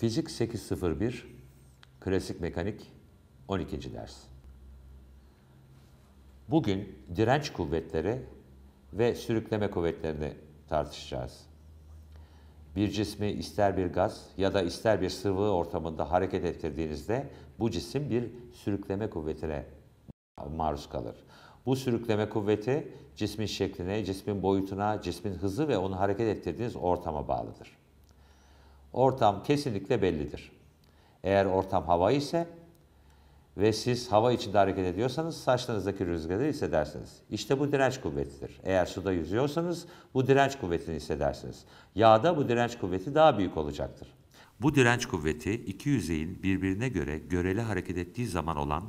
Fizik 801, Klasik Mekanik 12. ders. Bugün direnç kuvvetleri ve sürükleme kuvvetlerini tartışacağız. Bir cismi ister bir gaz ya da ister bir sıvı ortamında hareket ettirdiğinizde bu cisim bir sürükleme kuvvetine maruz kalır. Bu sürükleme kuvveti cismin şekline, cismin boyutuna, cismin hızı ve onu hareket ettirdiğiniz ortama bağlıdır ortam kesinlikle bellidir. Eğer ortam hava ise ve siz hava içinde hareket ediyorsanız saçlarınızdaki rüzgarı hissedersiniz. İşte bu direnç kuvvetidir. Eğer suda yüzüyorsanız bu direnç kuvvetini hissedersiniz. Yağda bu direnç kuvveti daha büyük olacaktır. Bu direnç kuvveti iki yüzeyin birbirine göre göreli hareket ettiği zaman olan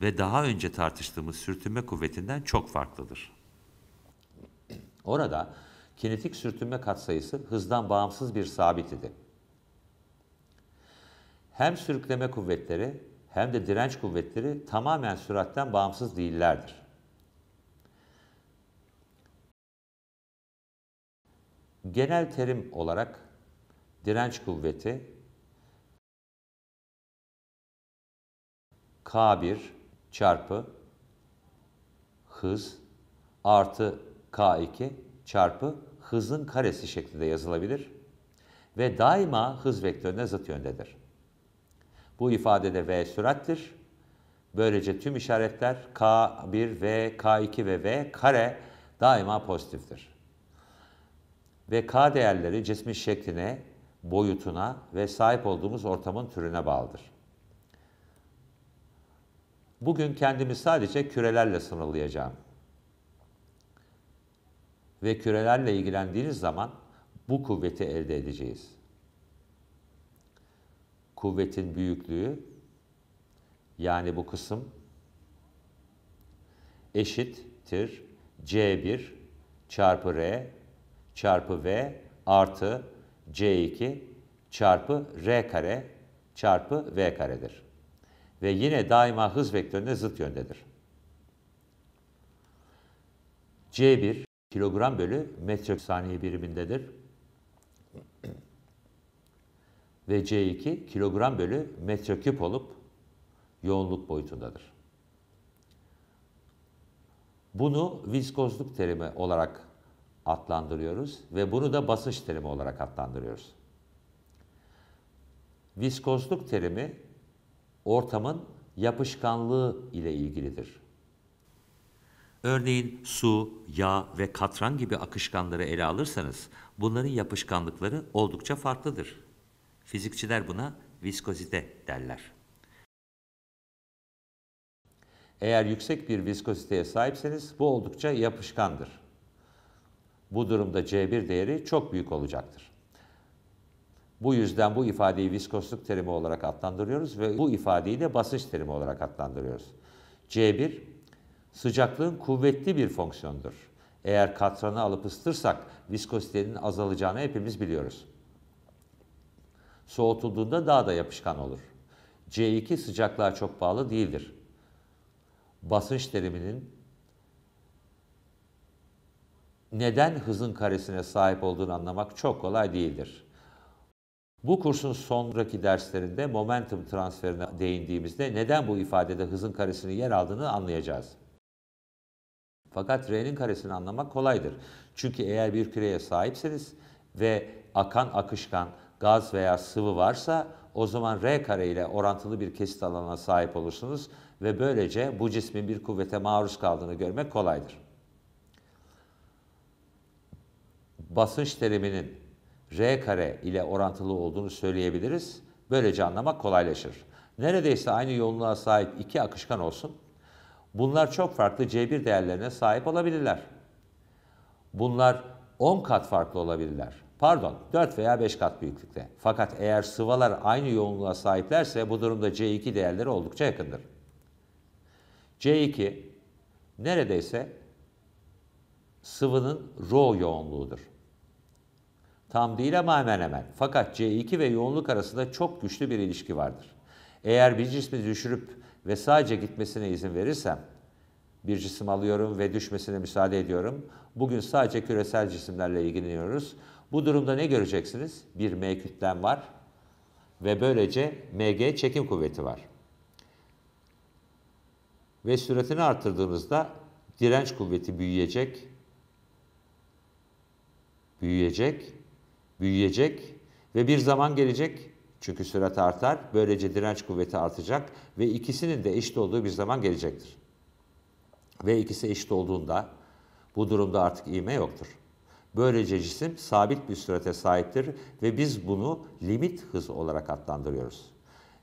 ve daha önce tartıştığımız sürtünme kuvvetinden çok farklıdır. Orada kinetik sürtünme katsayısı hızdan bağımsız bir sabit idi. Hem sürükleme kuvvetleri hem de direnç kuvvetleri tamamen süratten bağımsız değillerdir. Genel terim olarak direnç kuvveti K1 çarpı hız artı K2 çarpı hızın karesi şeklinde yazılabilir ve daima hız vektörüne zıt yöndedir. Bu ifadede v sürattir. Böylece tüm işaretler k1 v, k2 ve v kare daima pozitiftir. Ve k değerleri cismin şekline, boyutuna ve sahip olduğumuz ortamın türüne bağlıdır. Bugün kendimi sadece kürelerle sınırlayacağım ve kürelerle ilgilendiğiniz zaman bu kuvveti elde edeceğiz. Kuvvetin büyüklüğü yani bu kısım eşittir C1 çarpı R çarpı V artı C2 çarpı R kare çarpı V karedir. Ve yine daima hız vektörüne zıt yöndedir. C1 kilogram bölü metre saniye birimindedir. Ve C2 kilogram bölü metre küp olup yoğunluk boyutundadır. Bunu viskozluk terimi olarak adlandırıyoruz ve bunu da basınç terimi olarak adlandırıyoruz. Viskozluk terimi ortamın yapışkanlığı ile ilgilidir. Örneğin su, yağ ve katran gibi akışkanları ele alırsanız bunların yapışkanlıkları oldukça farklıdır. Fizikçiler buna viskozite derler. Eğer yüksek bir viskoziteye sahipseniz bu oldukça yapışkandır. Bu durumda C1 değeri çok büyük olacaktır. Bu yüzden bu ifadeyi viskosluk terimi olarak adlandırıyoruz ve bu ifadeyi de basınç terimi olarak adlandırıyoruz. C1 Sıcaklığın kuvvetli bir fonksiyondur. Eğer katranı alıp ısıtırsak viskozitenin azalacağını hepimiz biliyoruz. Soğutulduğunda daha da yapışkan olur. C2 sıcaklığa çok bağlı değildir. Basınç teriminin neden hızın karesine sahip olduğunu anlamak çok kolay değildir. Bu kursun sonraki derslerinde momentum transferine değindiğimizde neden bu ifadede hızın karesinin yer aldığını anlayacağız. Fakat R'nin karesini anlamak kolaydır. Çünkü eğer bir küreye sahipseniz ve akan akışkan gaz veya sıvı varsa o zaman R kare ile orantılı bir kesit alanına sahip olursunuz ve böylece bu cismin bir kuvvete maruz kaldığını görmek kolaydır. Basınç teriminin R kare ile orantılı olduğunu söyleyebiliriz. Böylece anlamak kolaylaşır. Neredeyse aynı yoğunluğa sahip iki akışkan olsun Bunlar çok farklı C1 değerlerine sahip olabilirler. Bunlar 10 kat farklı olabilirler. Pardon 4 veya 5 kat büyüklükte. Fakat eğer sıvalar aynı yoğunluğa sahiplerse bu durumda C2 değerleri oldukça yakındır. C2 neredeyse sıvının rho yoğunluğudur. Tam değil ama hemen hemen. Fakat C2 ve yoğunluk arasında çok güçlü bir ilişki vardır. Eğer bir cismi düşürüp ve sadece gitmesine izin verirsem bir cisim alıyorum ve düşmesine müsaade ediyorum. Bugün sadece küresel cisimlerle ilgileniyoruz. Bu durumda ne göreceksiniz? Bir M kütlem var ve böylece MG çekim kuvveti var. Ve süratini arttırdığınızda direnç kuvveti büyüyecek, büyüyecek, büyüyecek ve bir zaman gelecek çünkü sürat artar, böylece direnç kuvveti artacak ve ikisinin de eşit olduğu bir zaman gelecektir. Ve ikisi eşit olduğunda bu durumda artık iğme yoktur. Böylece cisim sabit bir sürate sahiptir ve biz bunu limit hız olarak adlandırıyoruz.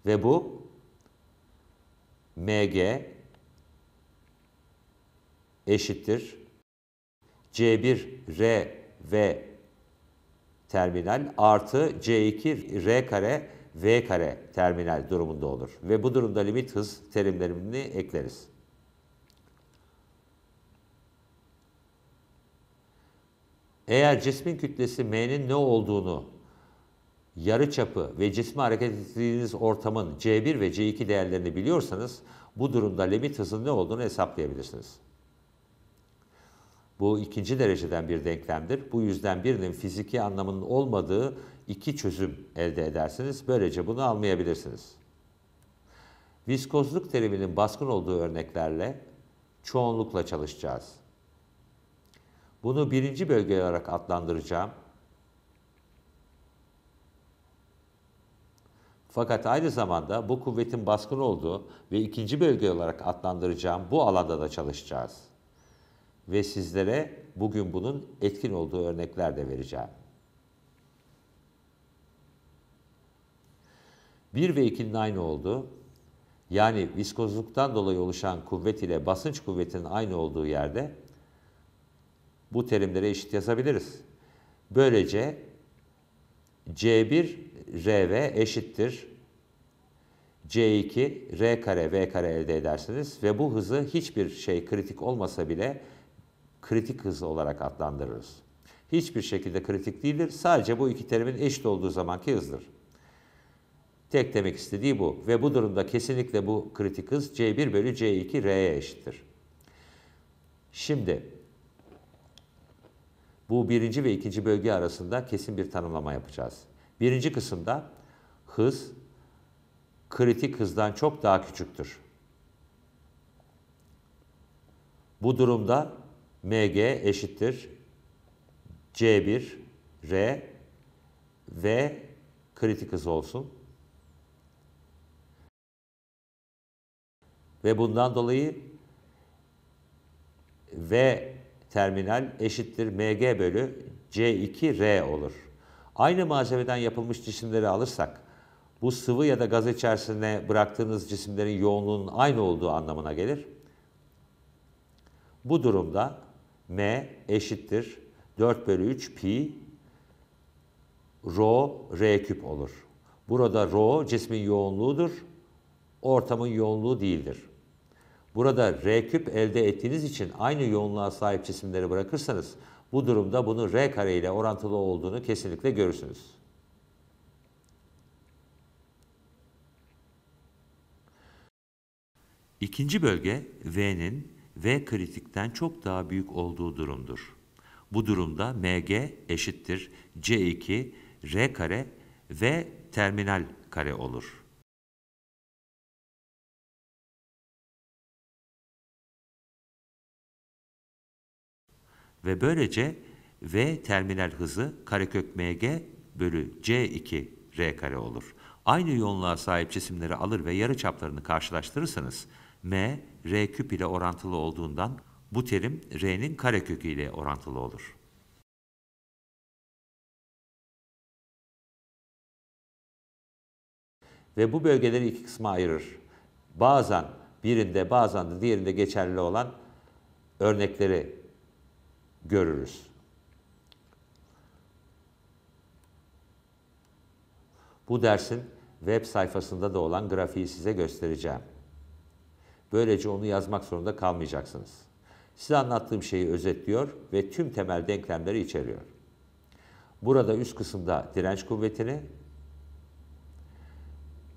Ve bu mg eşittir c1 r v terminal artı C2 R kare V kare terminal durumunda olur. Ve bu durumda limit hız terimlerini ekleriz. Eğer cismin kütlesi M'nin ne olduğunu, yarı çapı ve cismi hareket ettiğiniz ortamın C1 ve C2 değerlerini biliyorsanız bu durumda limit hızın ne olduğunu hesaplayabilirsiniz. Bu ikinci dereceden bir denklemdir. Bu yüzden birinin fiziki anlamının olmadığı iki çözüm elde edersiniz. Böylece bunu almayabilirsiniz. Viskozluk teriminin baskın olduğu örneklerle çoğunlukla çalışacağız. Bunu birinci bölge olarak adlandıracağım. Fakat aynı zamanda bu kuvvetin baskın olduğu ve ikinci bölge olarak adlandıracağım bu alanda da çalışacağız ve sizlere bugün bunun etkin olduğu örnekler de vereceğim. 1 ve 2'nin aynı olduğu, yani viskozluktan dolayı oluşan kuvvet ile basınç kuvvetinin aynı olduğu yerde bu terimlere eşit yazabiliriz. Böylece C1 RV eşittir C2 R kare V kare elde edersiniz ve bu hızı hiçbir şey kritik olmasa bile kritik hız olarak adlandırırız. Hiçbir şekilde kritik değildir. Sadece bu iki terimin eşit olduğu zamanki hızdır. Tek demek istediği bu. Ve bu durumda kesinlikle bu kritik hız C1 bölü C2 R'ye eşittir. Şimdi bu birinci ve ikinci bölge arasında kesin bir tanımlama yapacağız. Birinci kısımda hız kritik hızdan çok daha küçüktür. Bu durumda MG eşittir C1 R ve kritik hız olsun. Ve bundan dolayı V terminal eşittir MG bölü C2R olur. Aynı malzemeden yapılmış cisimleri alırsak bu sıvı ya da gaz içerisine bıraktığınız cisimlerin yoğunluğunun aynı olduğu anlamına gelir. Bu durumda M eşittir 4 bölü 3 pi rho r küp olur. Burada rho cismin yoğunluğudur. Ortamın yoğunluğu değildir. Burada r küp elde ettiğiniz için aynı yoğunluğa sahip cisimleri bırakırsanız bu durumda bunu r kare ile orantılı olduğunu kesinlikle görürsünüz. İkinci bölge V'nin V kritikten çok daha büyük olduğu durumdur. Bu durumda MG eşittir C2 R kare ve terminal kare olur. Ve böylece V terminal hızı karekök MG bölü C2 R kare olur. Aynı yoğunluğa sahip cisimleri alır ve yarıçaplarını karşılaştırırsanız M, R küp ile orantılı olduğundan bu terim R'nin karekökü ile orantılı olur. Ve bu bölgeleri iki kısma ayırır. Bazen birinde bazen de diğerinde geçerli olan örnekleri görürüz. Bu dersin web sayfasında da olan grafiği size göstereceğim. Böylece onu yazmak zorunda kalmayacaksınız. Size anlattığım şeyi özetliyor ve tüm temel denklemleri içeriyor. Burada üst kısımda direnç kuvvetini,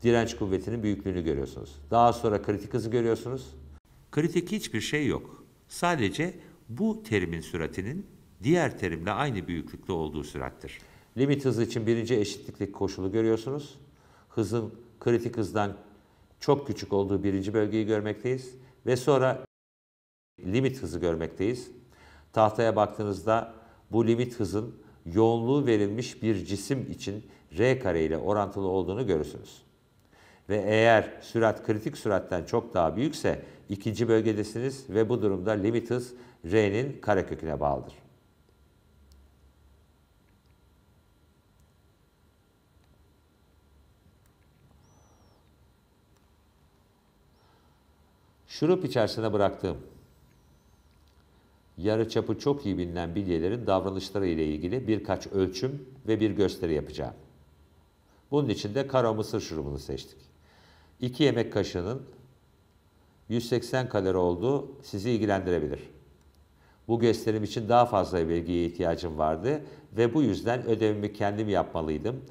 direnç kuvvetinin büyüklüğünü görüyorsunuz. Daha sonra kritik hızı görüyorsunuz. Kritik hiçbir şey yok. Sadece bu terimin süratinin diğer terimle aynı büyüklükte olduğu sürattir. Limit hızı için birinci eşitliklik koşulu görüyorsunuz. Hızın kritik hızdan çok küçük olduğu birinci bölgeyi görmekteyiz ve sonra limit hızı görmekteyiz. Tahtaya baktığınızda bu limit hızın yoğunluğu verilmiş bir cisim için R kare ile orantılı olduğunu görürsünüz. Ve eğer sürat kritik süratten çok daha büyükse ikinci bölgedesiniz ve bu durumda limit hız R'nin kareköküne bağlıdır. Şurup içerisine bıraktığım yarı çapı çok iyi bilinen bilyelerin davranışları ile ilgili birkaç ölçüm ve bir gösteri yapacağım. Bunun için de kara mısır şurubunu seçtik. 2 yemek kaşığının 180 kalori olduğu sizi ilgilendirebilir. Bu gösterim için daha fazla bilgiye ihtiyacım vardı ve bu yüzden ödevimi kendim yapmalıydım.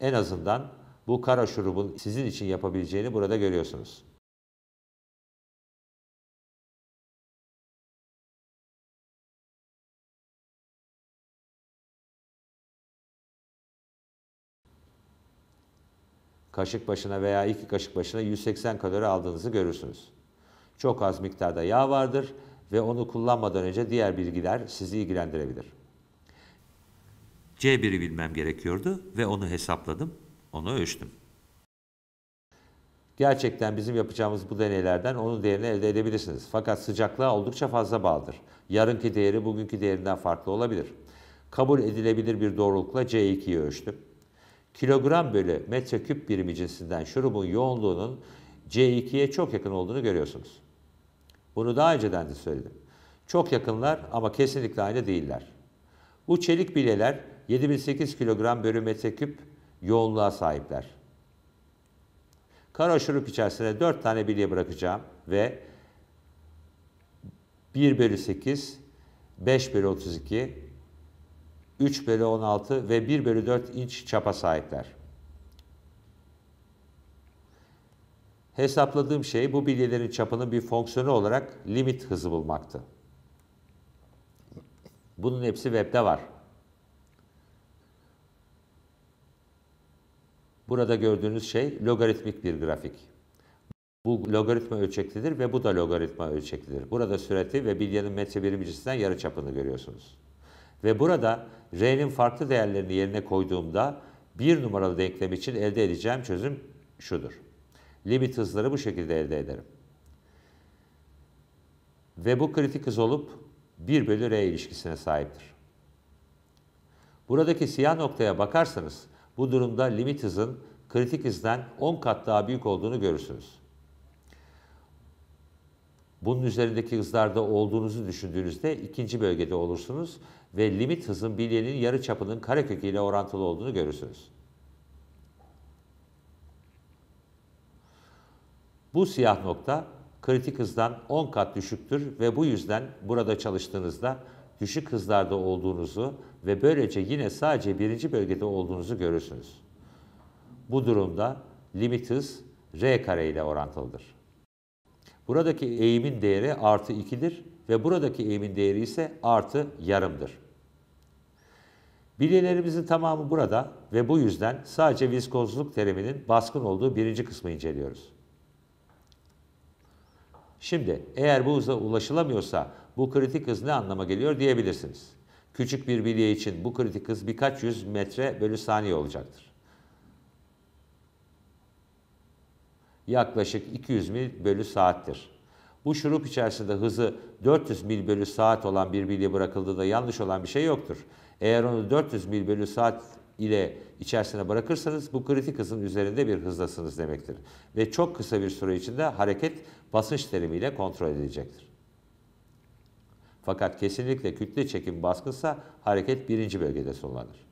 En azından bu kara şurubun sizin için yapabileceğini burada görüyorsunuz. kaşık başına veya iki kaşık başına 180 kalori aldığınızı görürsünüz. Çok az miktarda yağ vardır ve onu kullanmadan önce diğer bilgiler sizi ilgilendirebilir. C1'i bilmem gerekiyordu ve onu hesapladım, onu ölçtüm. Gerçekten bizim yapacağımız bu deneylerden onun değerini elde edebilirsiniz. Fakat sıcaklığa oldukça fazla bağlıdır. Yarınki değeri bugünkü değerinden farklı olabilir. Kabul edilebilir bir doğrulukla C2'yi ölçtüm kilogram bölü metreküp birimi cinsinden şurubun yoğunluğunun C2'ye çok yakın olduğunu görüyorsunuz. Bunu daha önceden de söyledim. Çok yakınlar ama kesinlikle aynı değiller. Bu çelik bileler 7008 kilogram bölü metreküp yoğunluğa sahipler. Karo şurup içerisine 4 tane bilye bırakacağım ve 1 bölü 8, 5 bölü 32, 3 bölü 16 ve 1 bölü 4 inç çapa sahipler. Hesapladığım şey bu bilgilerin çapının bir fonksiyonu olarak limit hızı bulmaktı. Bunun hepsi webde var. Burada gördüğünüz şey logaritmik bir grafik. Bu logaritma ölçeklidir ve bu da logaritma ölçeklidir. Burada süreti ve bilyenin metre birimcisinden yarı çapını görüyorsunuz. Ve burada R'nin farklı değerlerini yerine koyduğumda bir numaralı denklem için elde edeceğim çözüm şudur. Limit hızları bu şekilde elde ederim. Ve bu kritik hız olup 1 bölü R ilişkisine sahiptir. Buradaki siyah noktaya bakarsanız bu durumda limit hızın kritik hızdan 10 kat daha büyük olduğunu görürsünüz. Bunun üzerindeki hızlarda olduğunuzu düşündüğünüzde ikinci bölgede olursunuz ve limit hızın bilyenin yarı çapının karekökü ile orantılı olduğunu görürsünüz. Bu siyah nokta kritik hızdan 10 kat düşüktür ve bu yüzden burada çalıştığınızda düşük hızlarda olduğunuzu ve böylece yine sadece birinci bölgede olduğunuzu görürsünüz. Bu durumda limit hız r kare ile orantılıdır. Buradaki eğimin değeri artı 2'dir ve buradaki eğimin değeri ise artı yarımdır. Bilgilerimizin tamamı burada ve bu yüzden sadece viskozluk teriminin baskın olduğu birinci kısmı inceliyoruz. Şimdi eğer bu hıza ulaşılamıyorsa bu kritik hız ne anlama geliyor diyebilirsiniz. Küçük bir bilye için bu kritik hız birkaç yüz metre bölü saniye olacaktır. Yaklaşık 200 mil bölü saattir. Bu şurup içerisinde hızı 400 mil bölü saat olan bir bilye bırakıldığında yanlış olan bir şey yoktur. Eğer onu 400 mil bölü saat ile içerisine bırakırsanız bu kritik hızın üzerinde bir hızdasınız demektir. Ve çok kısa bir süre içinde hareket basınç terimiyle kontrol edilecektir. Fakat kesinlikle kütle çekim baskınsa hareket birinci bölgede sonlanır.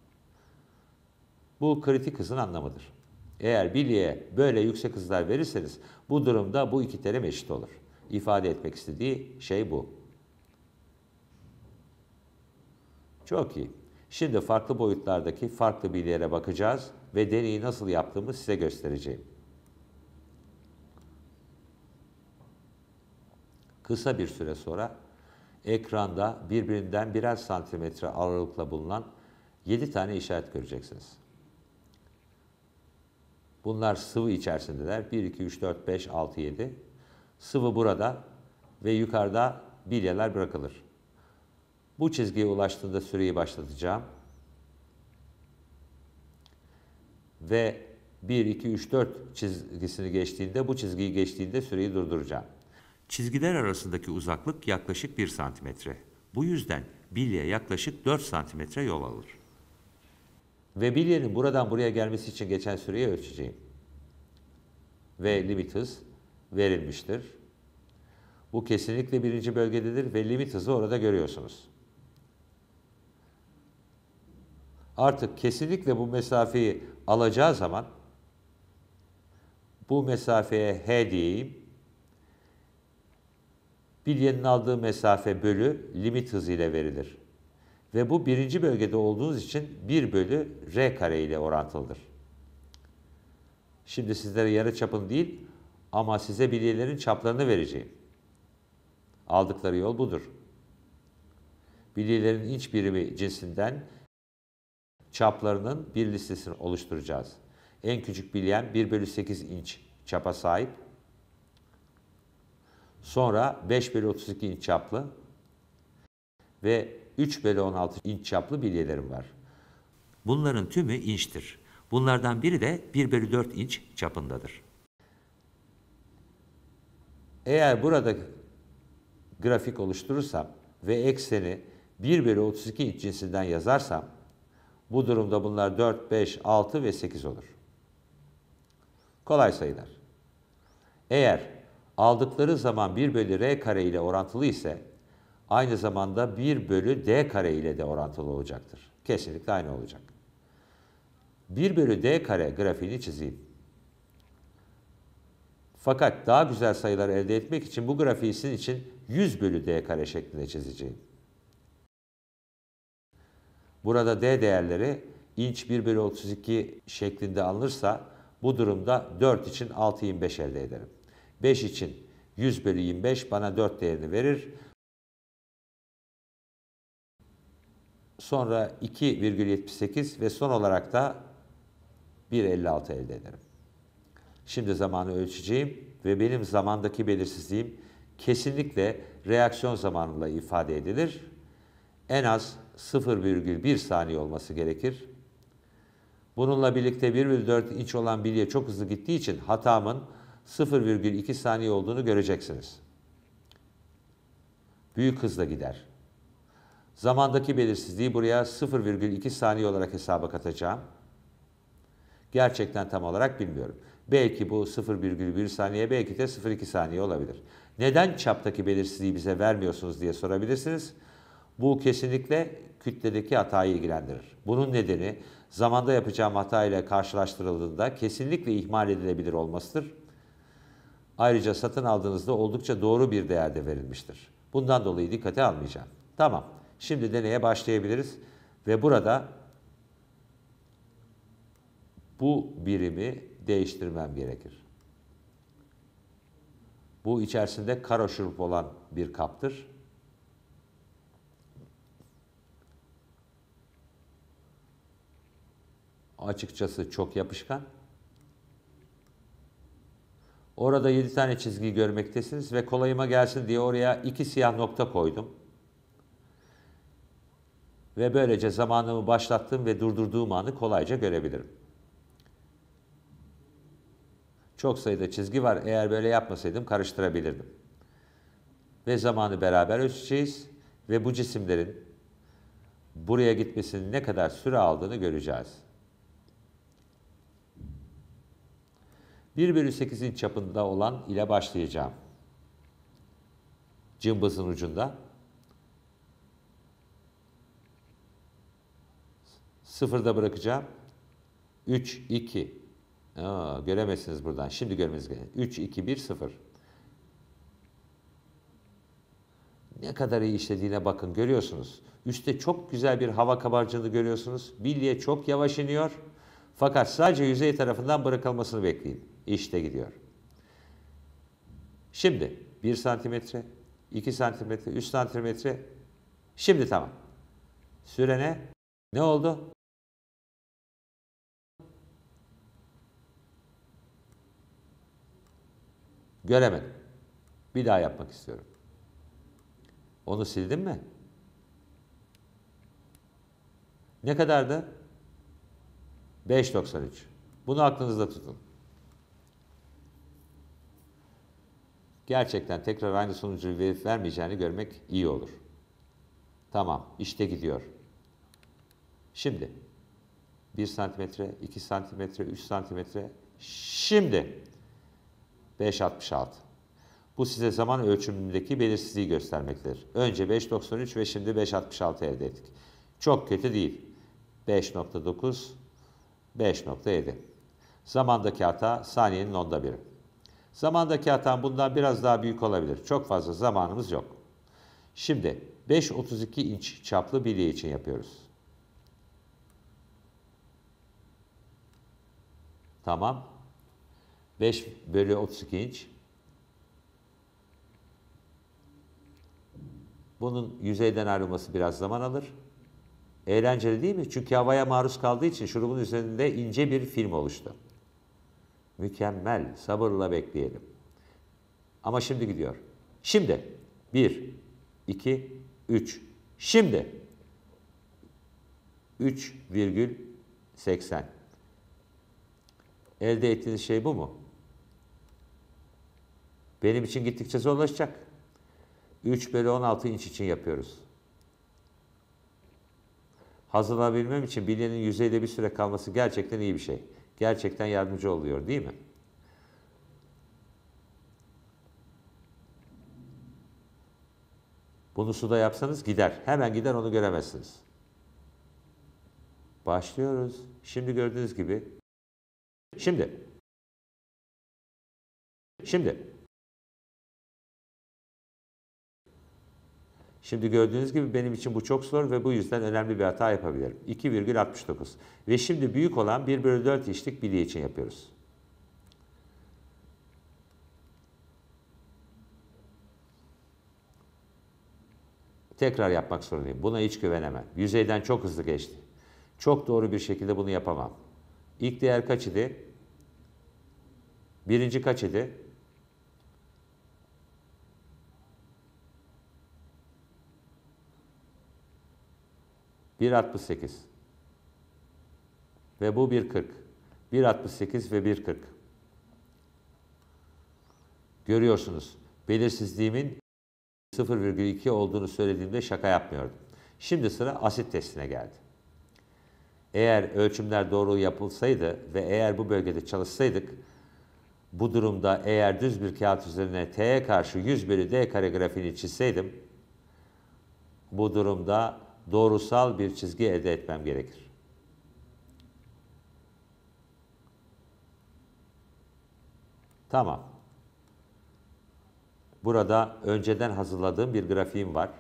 Bu kritik hızın anlamıdır. Eğer bilyeye böyle yüksek hızlar verirseniz bu durumda bu iki terim eşit olur ifade etmek istediği şey bu. Çok iyi. Şimdi farklı boyutlardaki farklı bilgilere bakacağız ve deneyi nasıl yaptığımı size göstereceğim. Kısa bir süre sonra ekranda birbirinden birer santimetre aralıkla bulunan 7 tane işaret göreceksiniz. Bunlar sıvı içerisindeler. 1, 2, 3, 4, 5, 6, 7. Sıvı burada ve yukarıda bilyeler bırakılır. Bu çizgiye ulaştığında süreyi başlatacağım. Ve 1, 2, 3, 4 çizgisini geçtiğinde bu çizgiyi geçtiğinde süreyi durduracağım. Çizgiler arasındaki uzaklık yaklaşık 1 santimetre. Bu yüzden bilye yaklaşık 4 santimetre yol alır. Ve bilyenin buradan buraya gelmesi için geçen süreyi ölçeceğim. Ve limit hız verilmiştir. Bu kesinlikle birinci bölgededir ve limit hızı orada görüyorsunuz. Artık kesinlikle bu mesafeyi alacağı zaman bu mesafeye H diyeyim. Bilyenin aldığı mesafe bölü limit hızı ile verilir. Ve bu birinci bölgede olduğunuz için 1 bölü R kare ile orantılıdır. Şimdi sizlere yarı çapın değil, ama size bilyelerin çaplarını vereceğim. Aldıkları yol budur. Bilyelerin inç birimi cinsinden çaplarının bir listesini oluşturacağız. En küçük bilyen 1 bölü 8 inç çapa sahip. Sonra 5 bölü 32 inç çaplı ve 3 bölü 16 inç çaplı bilyelerim var. Bunların tümü inçtir. Bunlardan biri de 1 bölü 4 inç çapındadır. Eğer burada grafik oluşturursam ve ekseni 1 bölü 32 iç cinsinden yazarsam bu durumda bunlar 4, 5, 6 ve 8 olur. Kolay sayılar. Eğer aldıkları zaman 1 bölü r kare ile orantılı ise aynı zamanda 1 bölü d kare ile de orantılı olacaktır. Kesinlikle aynı olacak. 1 bölü d kare grafiğini çizeyim. Fakat daha güzel sayılar elde etmek için bu grafiği sizin için 100 bölü d kare şeklinde çizeceğim. Burada d değerleri inç 1 bölü 32 şeklinde alınırsa bu durumda 4 için 6,25 elde ederim. 5 için 100 bölü 25 bana 4 değerini verir. Sonra 2,78 ve son olarak da 1,56 elde ederim. Şimdi zamanı ölçeceğim ve benim zamandaki belirsizliğim kesinlikle reaksiyon zamanıyla ifade edilir. En az 0,1 saniye olması gerekir. Bununla birlikte 1,4 inç olan bilye çok hızlı gittiği için hatamın 0,2 saniye olduğunu göreceksiniz. Büyük hızla gider. Zamandaki belirsizliği buraya 0,2 saniye olarak hesaba katacağım. Gerçekten tam olarak bilmiyorum. Belki bu 0,1 saniye, belki de 0,2 saniye olabilir. Neden çaptaki belirsizliği bize vermiyorsunuz diye sorabilirsiniz. Bu kesinlikle kütledeki hatayı ilgilendirir. Bunun nedeni zamanda yapacağım hata ile karşılaştırıldığında kesinlikle ihmal edilebilir olmasıdır. Ayrıca satın aldığınızda oldukça doğru bir değerde verilmiştir. Bundan dolayı dikkate almayacağım. Tamam, şimdi deneye başlayabiliriz ve burada bu birimi değiştirmem gerekir. Bu içerisinde karo şurup olan bir kaptır. Açıkçası çok yapışkan. Orada 7 tane çizgi görmektesiniz ve kolayıma gelsin diye oraya iki siyah nokta koydum. Ve böylece zamanımı başlattığım ve durdurduğum anı kolayca görebilirim. Çok sayıda çizgi var. Eğer böyle yapmasaydım karıştırabilirdim. Ve zamanı beraber ölçeceğiz ve bu cisimlerin buraya gitmesinin ne kadar süre aldığını göreceğiz. 1 bölü 8'in çapında olan ile başlayacağım. Cımbızın ucunda. Sıfırda bırakacağım. 3, 2, Aa, göremezsiniz buradan. Şimdi görmeniz gerek. 3, 2, 1, 0. Ne kadar iyi işlediğine bakın görüyorsunuz. Üste çok güzel bir hava kabarcığını görüyorsunuz. Bilye çok yavaş iniyor. Fakat sadece yüzey tarafından bırakılmasını bekleyin. İşte gidiyor. Şimdi 1 santimetre, 2 santimetre, 3 santimetre. Şimdi tamam. Sürene ne oldu? Göremedim. Bir daha yapmak istiyorum. Onu sildim mi? Ne kadardı? 5.93. Bunu aklınızda tutun. Gerçekten tekrar aynı sonucu verip vermeyeceğini görmek iyi olur. Tamam, işte gidiyor. Şimdi 1 santimetre, 2 santimetre, 3 santimetre. Şimdi 5.66. Bu size zaman ölçümündeki belirsizliği göstermektedir. Önce 5.93 ve şimdi 5.66 elde ettik. Çok kötü değil. 5.9, 5.7. Zamandaki hata saniyenin onda biri. Zamandaki hatan bundan biraz daha büyük olabilir. Çok fazla zamanımız yok. Şimdi 5.32 inç çaplı bilye için yapıyoruz. Tamam. 5 bölü 32 inç. Bunun yüzeyden ayrılması biraz zaman alır. Eğlenceli değil mi? Çünkü havaya maruz kaldığı için şurubun üzerinde ince bir film oluştu. Mükemmel. Sabırla bekleyelim. Ama şimdi gidiyor. Şimdi. 1, 2, 3. Şimdi. 3,80. Elde ettiğiniz şey bu mu? Benim için gittikçe zorlaşacak. 3 bölü 16 inç için yapıyoruz. Hazırlanabilmem için bilyenin yüzeyde bir süre kalması gerçekten iyi bir şey. Gerçekten yardımcı oluyor değil mi? Bunu suda yapsanız gider. Hemen gider onu göremezsiniz. Başlıyoruz. Şimdi gördüğünüz gibi. Şimdi. Şimdi. Şimdi gördüğünüz gibi benim için bu çok zor ve bu yüzden önemli bir hata yapabilirim. 2,69 ve şimdi büyük olan 1 bölü 4 işlik bilye için yapıyoruz. Tekrar yapmak zorundayım. Buna hiç güvenemem. Yüzeyden çok hızlı geçti. Çok doğru bir şekilde bunu yapamam. İlk değer kaç idi? Birinci kaç idi? 1.68 ve bu 1.40. 1.68 ve 1.40. Görüyorsunuz belirsizliğimin 0,2 olduğunu söylediğimde şaka yapmıyordum. Şimdi sıra asit testine geldi. Eğer ölçümler doğru yapılsaydı ve eğer bu bölgede çalışsaydık, bu durumda eğer düz bir kağıt üzerine T'ye karşı 100 bölü D kare grafiğini çizseydim, bu durumda doğrusal bir çizgi elde etmem gerekir. Tamam. Burada önceden hazırladığım bir grafiğim var.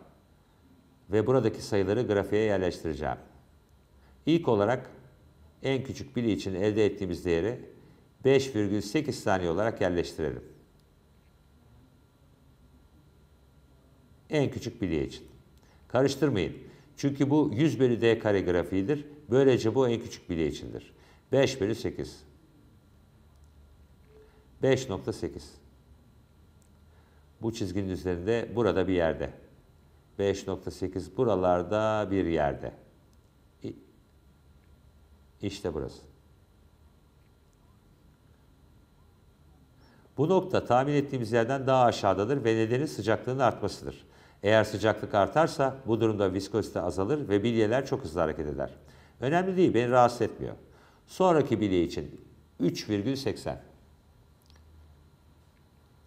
Ve buradaki sayıları grafiğe yerleştireceğim. İlk olarak en küçük bili için elde ettiğimiz değeri 5,8 saniye olarak yerleştirelim. En küçük bili için. Karıştırmayın. Çünkü bu 100 bölü d kare grafiğidir. Böylece bu en küçük bile içindir. 5 bölü 8. 5.8. Bu çizginin üzerinde burada bir yerde. 5.8 buralarda bir yerde. İşte burası. Bu nokta tahmin ettiğimiz yerden daha aşağıdadır ve nedeni sıcaklığın artmasıdır. Eğer sıcaklık artarsa bu durumda viskozite azalır ve bilyeler çok hızlı hareket eder. Önemli değil, beni rahatsız etmiyor. Sonraki bilye için 3,80.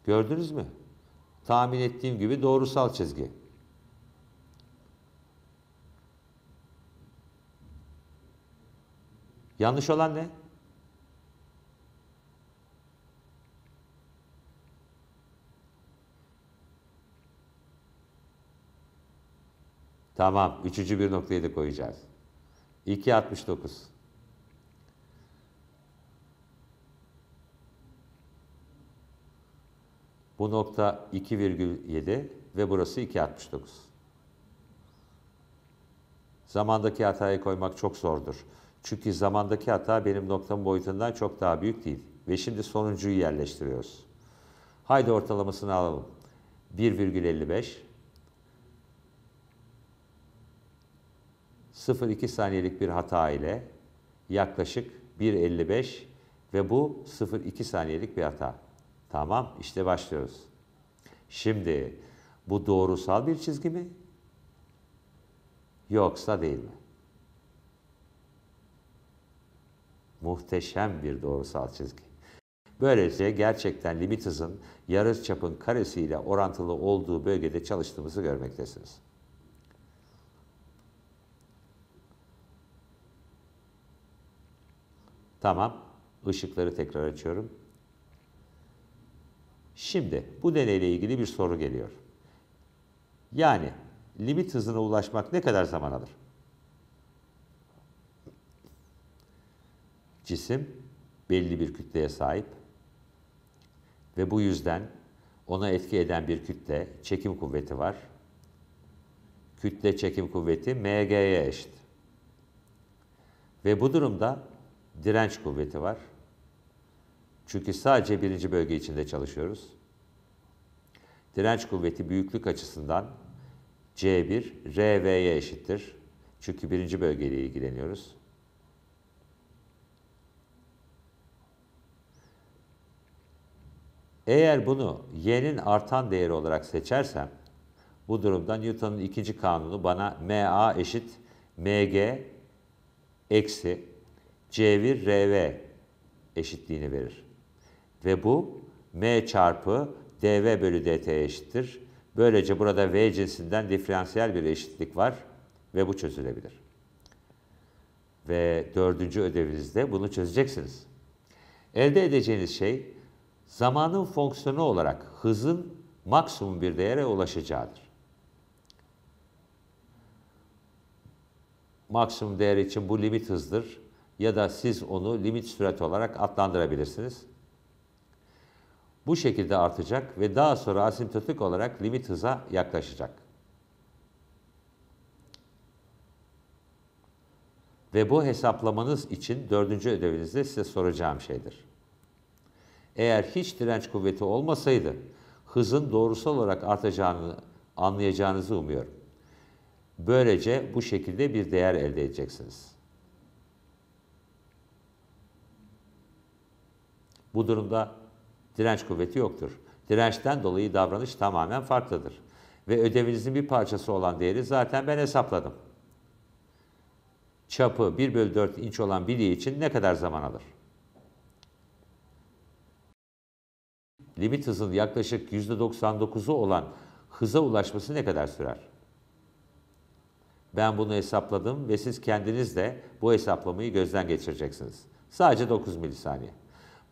Gördünüz mü? Tahmin ettiğim gibi doğrusal çizgi. Yanlış olan ne? Tamam. Üçüncü bir noktayı da koyacağız. 2.69. Bu nokta 2,7 ve burası 2.69. Zamandaki hatayı koymak çok zordur. Çünkü zamandaki hata benim noktam boyutundan çok daha büyük değil. Ve şimdi sonuncuyu yerleştiriyoruz. Haydi ortalamasını alalım. 1,55 0.2 saniyelik bir hata ile yaklaşık 1.55 ve bu 0.2 saniyelik bir hata. Tamam işte başlıyoruz. Şimdi bu doğrusal bir çizgi mi? Yoksa değil mi? Muhteşem bir doğrusal çizgi. Böylece gerçekten limit hızın yarıçapın karesiyle orantılı olduğu bölgede çalıştığımızı görmektesiniz. Tamam. Işıkları tekrar açıyorum. Şimdi bu deneyle ilgili bir soru geliyor. Yani limit hızına ulaşmak ne kadar zaman alır? Cisim belli bir kütleye sahip ve bu yüzden ona etki eden bir kütle, çekim kuvveti var. Kütle çekim kuvveti MG'ye eşit. Ve bu durumda direnç kuvveti var. Çünkü sadece birinci bölge içinde çalışıyoruz. Direnç kuvveti büyüklük açısından C1, RV'ye eşittir. Çünkü birinci bölgeyle ilgileniyoruz. Eğer bunu y'nin artan değeri olarak seçersem, bu durumda Newton'un ikinci kanunu bana MA eşit MG eksi c RV eşitliğini verir. Ve bu M çarpı DV bölü dt eşittir. Böylece burada V cinsinden diferansiyel bir eşitlik var ve bu çözülebilir. Ve dördüncü ödevinizde bunu çözeceksiniz. Elde edeceğiniz şey zamanın fonksiyonu olarak hızın maksimum bir değere ulaşacağıdır. Maksimum değer için bu limit hızdır ya da siz onu limit sürat olarak adlandırabilirsiniz. Bu şekilde artacak ve daha sonra asimptotik olarak limit hıza yaklaşacak. Ve bu hesaplamanız için dördüncü ödevinizde size soracağım şeydir. Eğer hiç direnç kuvveti olmasaydı hızın doğrusal olarak artacağını anlayacağınızı umuyorum. Böylece bu şekilde bir değer elde edeceksiniz. Bu durumda direnç kuvveti yoktur. Dirençten dolayı davranış tamamen farklıdır. Ve ödevinizin bir parçası olan değeri zaten ben hesapladım. Çapı 1 bölü 4 inç olan bilye için ne kadar zaman alır? Limit hızın yaklaşık %99'u olan hıza ulaşması ne kadar sürer? Ben bunu hesapladım ve siz kendiniz de bu hesaplamayı gözden geçireceksiniz. Sadece 9 milisaniye.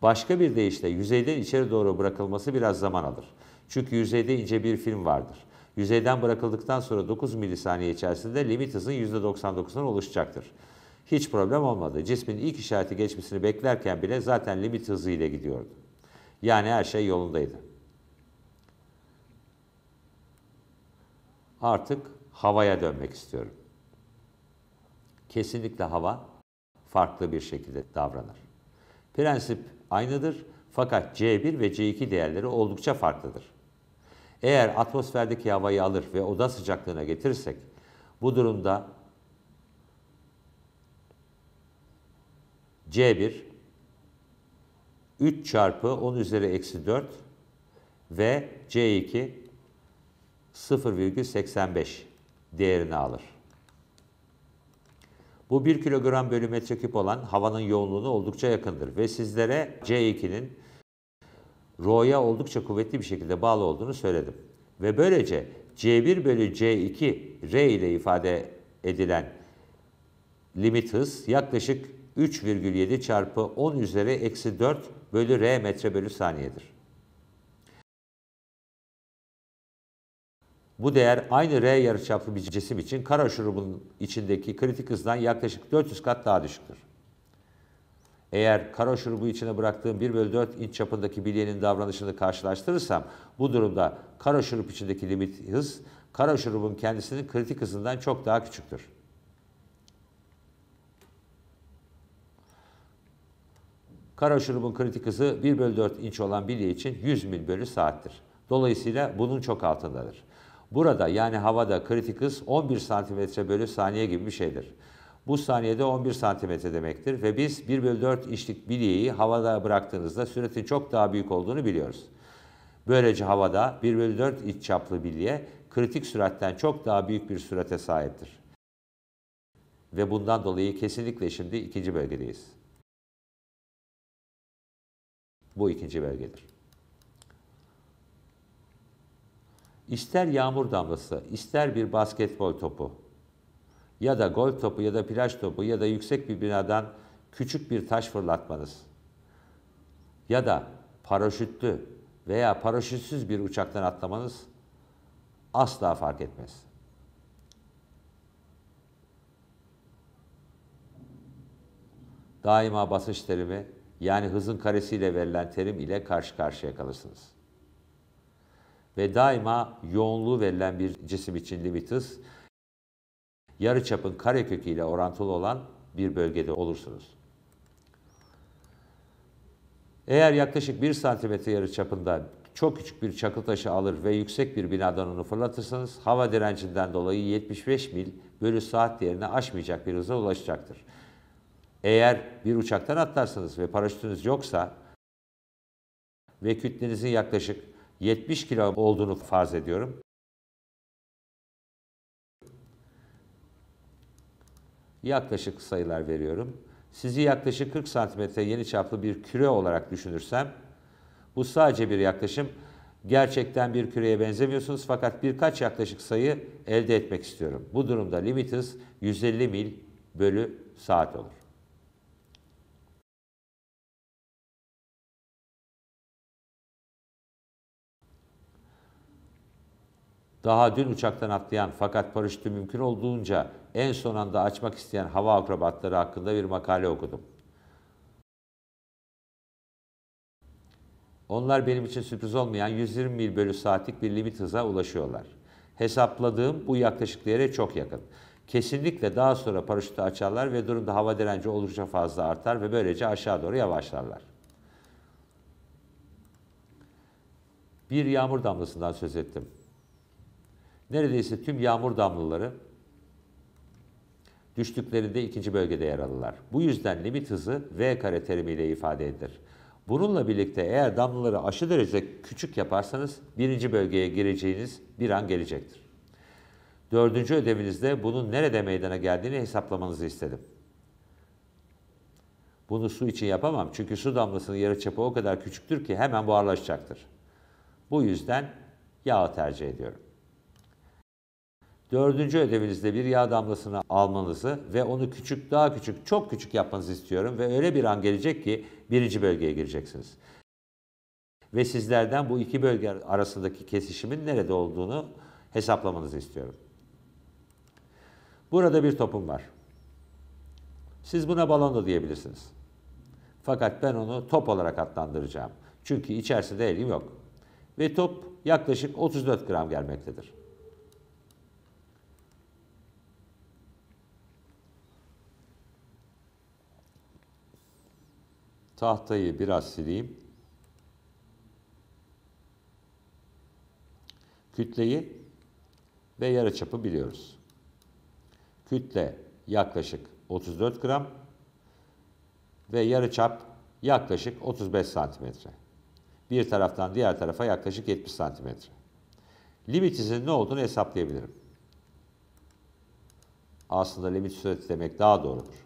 Başka bir deyişle yüzeyden içeri doğru bırakılması biraz zaman alır. Çünkü yüzeyde ince bir film vardır. Yüzeyden bırakıldıktan sonra 9 milisaniye içerisinde limit hızın %99'dan oluşacaktır. Hiç problem olmadı. Cismin ilk işareti geçmesini beklerken bile zaten limit hızı ile gidiyordu. Yani her şey yolundaydı. Artık havaya dönmek istiyorum. Kesinlikle hava farklı bir şekilde davranır. Prensip aynıdır fakat C1 ve C2 değerleri oldukça farklıdır. Eğer atmosferdeki havayı alır ve oda sıcaklığına getirirsek bu durumda C1 3 çarpı 10 üzeri eksi 4 ve C2 0,85 değerini alır. Bu 1 kilogram bölü metreküp olan havanın yoğunluğuna oldukça yakındır ve sizlere C2'nin Rho'ya oldukça kuvvetli bir şekilde bağlı olduğunu söyledim. Ve böylece C1 bölü C2 R ile ifade edilen limit hız yaklaşık 3,7 çarpı 10 üzeri eksi 4 bölü R metre bölü saniyedir. Bu değer aynı R yarıçaplı bir cisim için kara şurubun içindeki kritik hızdan yaklaşık 400 kat daha düşüktür. Eğer kara şurubu içine bıraktığım 1 bölü 4 inç çapındaki bilyenin davranışını karşılaştırırsam bu durumda kara şurup içindeki limit hız kara şurubun kendisinin kritik hızından çok daha küçüktür. Kara şurubun kritik hızı 1 bölü 4 inç olan bilye için 100 mil bölü saattir. Dolayısıyla bunun çok altındadır. Burada yani havada kritik hız 11 santimetre bölü saniye gibi bir şeydir. Bu saniyede 11 santimetre demektir ve biz 1 bölü 4 içlik bilyeyi havada bıraktığınızda süratin çok daha büyük olduğunu biliyoruz. Böylece havada 1 bölü 4 iç çaplı bilye kritik süratten çok daha büyük bir sürate sahiptir. Ve bundan dolayı kesinlikle şimdi ikinci bölgedeyiz. Bu ikinci bölgedir. İster yağmur damlası, ister bir basketbol topu ya da golf topu ya da plaj topu ya da yüksek bir binadan küçük bir taş fırlatmanız ya da paraşütlü veya paraşütsüz bir uçaktan atlamanız asla fark etmez. Daima basınç terimi yani hızın karesiyle verilen terim ile karşı karşıya kalırsınız ve daima yoğunluğu verilen bir cisim için limitiz yarıçapın karekökü ile orantılı olan bir bölgede olursunuz. Eğer yaklaşık 1 cm yarıçapında çok küçük bir çakıl taşı alır ve yüksek bir binadan onu fırlatırsanız hava direncinden dolayı 75 mil bölü saat değerini aşmayacak bir hıza ulaşacaktır. Eğer bir uçaktan atlarsanız ve paraşütünüz yoksa ve kütlenizin yaklaşık 70 kilo olduğunu farz ediyorum. Yaklaşık sayılar veriyorum. Sizi yaklaşık 40 santimetre yeni çaplı bir küre olarak düşünürsem, bu sadece bir yaklaşım, gerçekten bir küreye benzemiyorsunuz fakat birkaç yaklaşık sayı elde etmek istiyorum. Bu durumda limitis 150 mil bölü saat olur. Daha dün uçaktan atlayan fakat paraşütü mümkün olduğunca en son anda açmak isteyen hava akrobatları hakkında bir makale okudum. Onlar benim için sürpriz olmayan 120 mil bölü saatlik bir limit hıza ulaşıyorlar. Hesapladığım bu yaklaşık değere çok yakın. Kesinlikle daha sonra paraşütü açarlar ve durumda hava direnci oldukça fazla artar ve böylece aşağı doğru yavaşlarlar. Bir yağmur damlasından söz ettim neredeyse tüm yağmur damlaları düştüklerinde ikinci bölgede yer alırlar. Bu yüzden limit hızı V kare terimiyle ifade edilir. Bununla birlikte eğer damlaları aşırı derece küçük yaparsanız birinci bölgeye gireceğiniz bir an gelecektir. Dördüncü ödevinizde bunun nerede meydana geldiğini hesaplamanızı istedim. Bunu su için yapamam çünkü su damlasının yarıçapı o kadar küçüktür ki hemen buharlaşacaktır. Bu yüzden yağı tercih ediyorum. Dördüncü ödevinizde bir yağ damlasını almanızı ve onu küçük, daha küçük, çok küçük yapmanızı istiyorum ve öyle bir an gelecek ki birinci bölgeye gireceksiniz. Ve sizlerden bu iki bölge arasındaki kesişimin nerede olduğunu hesaplamanızı istiyorum. Burada bir topum var. Siz buna balon da diyebilirsiniz. Fakat ben onu top olarak adlandıracağım. Çünkü içerisinde elim yok. Ve top yaklaşık 34 gram gelmektedir. Tahtayı biraz sileyim. Kütleyi ve yarıçapı biliyoruz. Kütle yaklaşık 34 gram ve yarıçap yaklaşık 35 santimetre. Bir taraftan diğer tarafa yaklaşık 70 santimetre. Limit izinin ne olduğunu hesaplayabilirim. Aslında limit süreti demek daha doğrudur.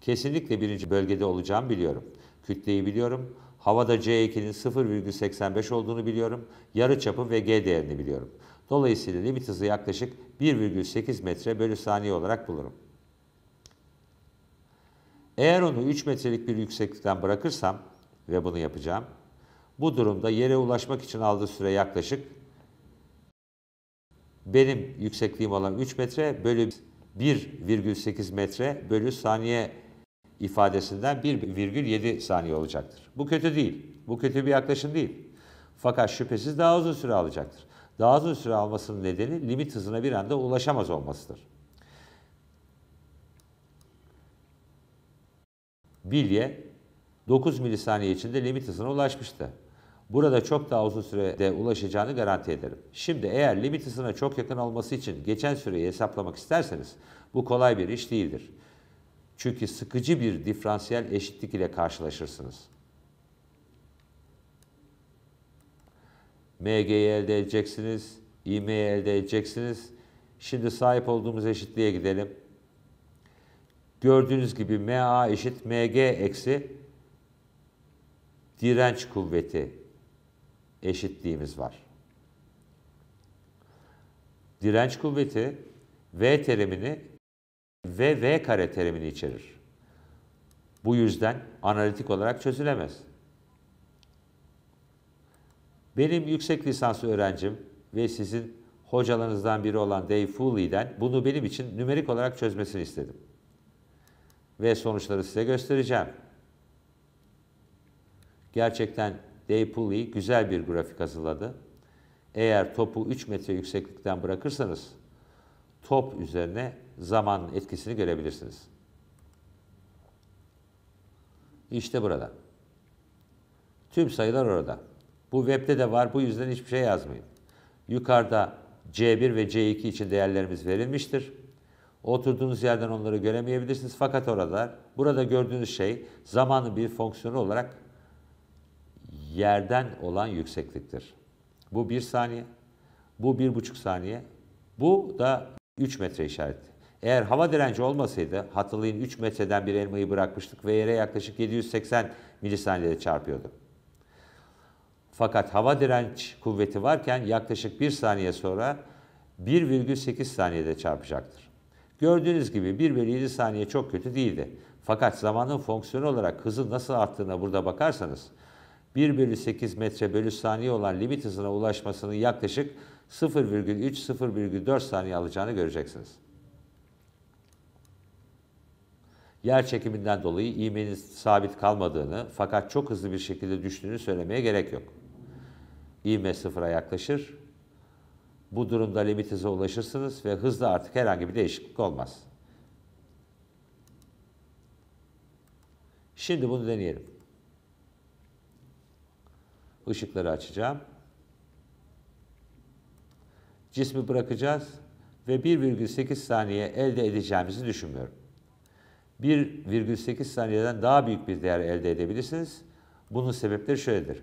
Kesinlikle birinci bölgede olacağımı biliyorum. Kütleyi biliyorum. Havada C2'nin e 0,85 olduğunu biliyorum. Yarı çapı ve G değerini biliyorum. Dolayısıyla limit hızı yaklaşık 1,8 metre bölü saniye olarak bulurum. Eğer onu 3 metrelik bir yükseklikten bırakırsam ve bunu yapacağım, bu durumda yere ulaşmak için aldığı süre yaklaşık benim yüksekliğim olan 3 metre bölü 1,8 metre bölü saniye ifadesinden 1,7 saniye olacaktır. Bu kötü değil. Bu kötü bir yaklaşım değil. Fakat şüphesiz daha uzun süre alacaktır. Daha uzun süre almasının nedeni limit hızına bir anda ulaşamaz olmasıdır. Bilye 9 milisaniye içinde limit hızına ulaşmıştı. Burada çok daha uzun sürede ulaşacağını garanti ederim. Şimdi eğer limit hızına çok yakın olması için geçen süreyi hesaplamak isterseniz bu kolay bir iş değildir. Çünkü sıkıcı bir diferansiyel eşitlik ile karşılaşırsınız. MG'yi elde edeceksiniz, IM'yi elde edeceksiniz. Şimdi sahip olduğumuz eşitliğe gidelim. Gördüğünüz gibi MA eşit MG eksi direnç kuvveti eşitliğimiz var. Direnç kuvveti V terimini ve v kare terimini içerir. Bu yüzden analitik olarak çözülemez. Benim yüksek lisanslı öğrencim ve sizin hocalarınızdan biri olan Dave Fooley'den bunu benim için nümerik olarak çözmesini istedim. Ve sonuçları size göstereceğim. Gerçekten Dave Fooley güzel bir grafik hazırladı. Eğer topu 3 metre yükseklikten bırakırsanız top üzerine zaman etkisini görebilirsiniz. İşte burada. Tüm sayılar orada. Bu webde de var. Bu yüzden hiçbir şey yazmayın. Yukarıda C1 ve C2 için değerlerimiz verilmiştir. Oturduğunuz yerden onları göremeyebilirsiniz. Fakat orada, burada gördüğünüz şey zamanın bir fonksiyonu olarak yerden olan yüksekliktir. Bu bir saniye, bu bir buçuk saniye, bu da 3 metre işareti. Eğer hava direnci olmasaydı hatırlayın 3 metreden bir elmayı bırakmıştık ve yere yaklaşık 780 milisaniyede çarpıyordu. Fakat hava direnç kuvveti varken yaklaşık 1 saniye sonra 1,8 saniyede çarpacaktır. Gördüğünüz gibi 1,7 saniye çok kötü değildi. Fakat zamanın fonksiyonu olarak hızın nasıl arttığına burada bakarsanız 1 bölü 8 metre bölü saniye olan limit hızına ulaşmasının yaklaşık 0,3-0,4 saniye alacağını göreceksiniz. yer çekiminden dolayı ivmenin sabit kalmadığını fakat çok hızlı bir şekilde düştüğünü söylemeye gerek yok. İvme sıfıra yaklaşır. Bu durumda limitinize ulaşırsınız ve hızla artık herhangi bir değişiklik olmaz. Şimdi bunu deneyelim. Işıkları açacağım. Cismi bırakacağız ve 1,8 saniye elde edeceğimizi düşünmüyorum. 1,8 saniyeden daha büyük bir değer elde edebilirsiniz. Bunun sebepleri şöyledir.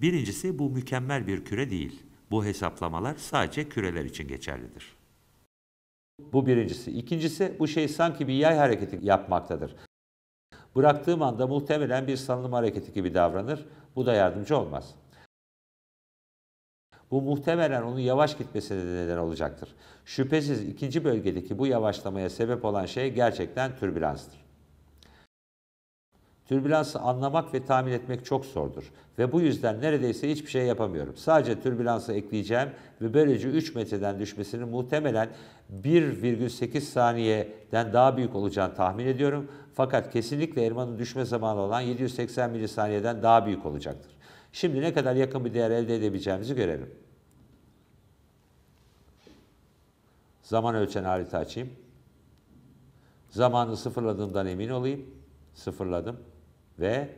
Birincisi bu mükemmel bir küre değil. Bu hesaplamalar sadece küreler için geçerlidir. Bu birincisi. İkincisi bu şey sanki bir yay hareketi yapmaktadır. Bıraktığım anda muhtemelen bir salınım hareketi gibi davranır. Bu da yardımcı olmaz. Bu muhtemelen onun yavaş gitmesine neden olacaktır. Şüphesiz ikinci bölgedeki bu yavaşlamaya sebep olan şey gerçekten türbülanstır. Türbülansı anlamak ve tahmin etmek çok zordur ve bu yüzden neredeyse hiçbir şey yapamıyorum. Sadece türbülansı ekleyeceğim ve böylece 3 metreden düşmesinin muhtemelen 1,8 saniyeden daha büyük olacağını tahmin ediyorum. Fakat kesinlikle elmanın düşme zamanı olan 780 milisaniyeden daha büyük olacaktır. Şimdi ne kadar yakın bir değer elde edebileceğimizi görelim. Zaman ölçen aleti açayım. Zamanı sıfırladığımdan emin olayım. Sıfırladım ve